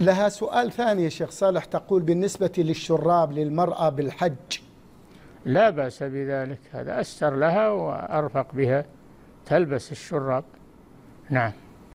لها سؤال ثاني يا شيخ صالح تقول بالنسبة للشراب للمرأة بالحج لا بأس بذلك هذا أستر لها وأرفق بها تلبس الشراب نعم